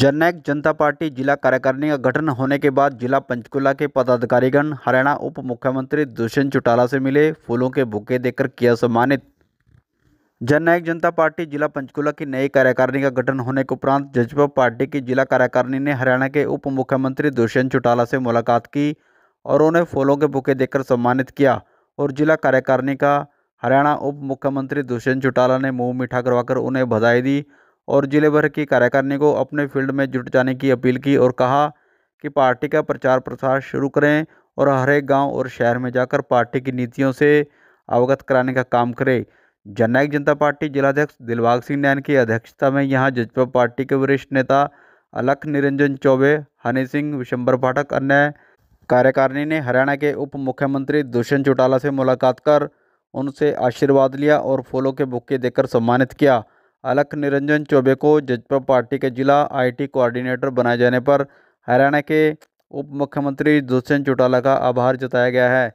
जननायक जनता पार्टी जिला कार्यकारिणी का गठन होने के बाद जिला पंचकुला के पदाधिकारीगण हरियाणा उप मुख्यमंत्री दुष्यंत चौटाला से मिले फूलों के बुके देकर किया सम्मानित जननायक जनता पार्टी जिला पंचकुला की नई कार्यकारिणी का गठन होने के उपरांत जजपा पार्टी की जिला कार्यकारिणी ने हरियाणा के उप मुख्यमंत्री दुष्यंत चौटाला से मुलाकात की और उन्हें फूलों के बुके देकर सम्मानित किया और जिला कार्यकारिणी का हरियाणा उप मुख्यमंत्री दुष्यंत चौटाला ने मुँह मीठा करवाकर उन्हें बधाई दी और जिले भर की कार्यकारिणी को अपने फील्ड में जुट जाने की अपील की और कहा कि पार्टी का प्रचार प्रसार शुरू करें और हर एक गाँव और शहर में जाकर पार्टी की नीतियों से अवगत कराने का काम करें जननायक जनता पार्टी जिलाध्यक्ष दिलबाग सिंह नैन की अध्यक्षता में यहाँ जजपा पार्टी के वरिष्ठ नेता अलख निरंजन चौबे हनी सिंह विशंबर पाठक अन्य कार्यकारिणी ने हरियाणा के उप मुख्यमंत्री दुष्यंत चौटाला से मुलाकात कर उनसे आशीर्वाद लिया और फूलों के बुक्के देकर सम्मानित किया अलख निरंजन चौबे को जजपा पार्टी के जिला आईटी कोऑर्डिनेटर बनाए जाने पर हरियाणा के उप मुख्यमंत्री दुष्यंत चौटाला का आभार जताया गया है